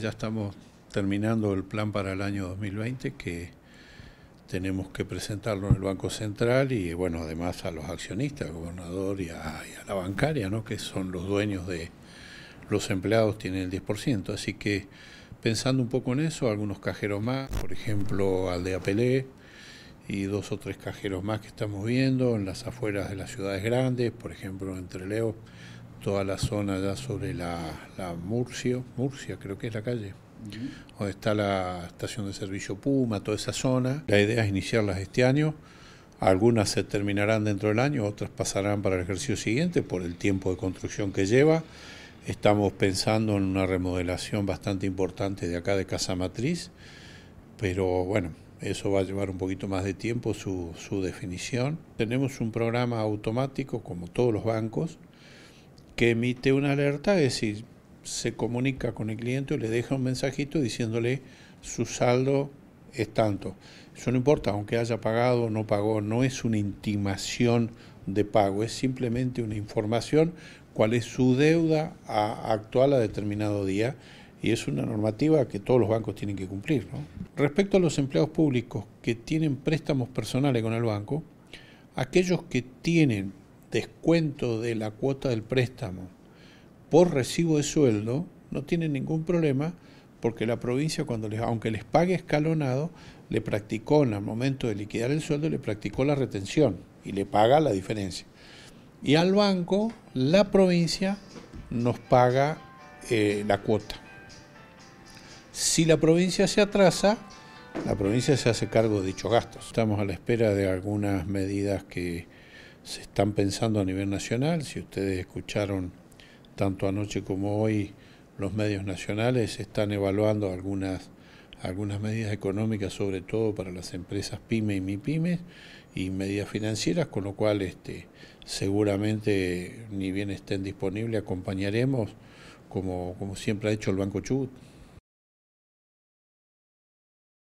Ya estamos terminando el plan para el año 2020 que tenemos que presentarlo en el Banco Central y bueno, además a los accionistas, al gobernador y a, la bancaria, ¿no? que son los dueños de los empleados, tienen el 10%. Así que pensando un poco en eso, algunos cajeros más, por ejemplo al de Apelé y dos o tres cajeros más que estamos viendo en las afueras de las ciudades grandes, por ejemplo entre Leo toda la zona ya sobre la, Murcia creo que es la calle, donde está la estación de servicio Puma, toda esa zona. La idea es iniciarlas este año. Algunas se terminarán dentro del año, otras pasarán para el ejercicio siguiente por el tiempo de construcción que lleva. Estamos pensando en una remodelación bastante importante de acá de Casa Matriz, pero bueno, eso va a llevar un poquito más de tiempo su definición. Tenemos un programa automático, como todos los bancos, que emite una alerta es decir, se comunica con el cliente y le deja un mensajito diciéndole su saldo es tanto. Eso no importa, aunque haya pagado o no pagó, no es una intimación de pago, es simplemente una información cuál es su deuda actual a determinado día y es una normativa que todos los bancos tienen que cumplir. Respecto a los empleados públicos que tienen préstamos personales con el banco, aquellos que tienen descuento de la cuota del préstamo por recibo de sueldo, no tiene ningún problema porque la provincia, cuando aunque les pague escalonado, le practicó en el momento de liquidar el sueldo, le practicó la retención y le paga la diferencia. Y al banco, la provincia nos paga eh, la cuota. Si la provincia se atrasa, la provincia se hace cargo de dichos gastos. Estamos a la espera de algunas medidas que se están pensando a nivel nacional. Si ustedes escucharon tanto anoche como hoy, los medios nacionales están evaluando algunas, algunas medidas económicas, sobre todo para las empresas PYME y MIPYMES, y medidas financieras, con lo cual este, seguramente, ni bien estén disponibles, acompañaremos, como, como siempre ha hecho el Banco Chubut.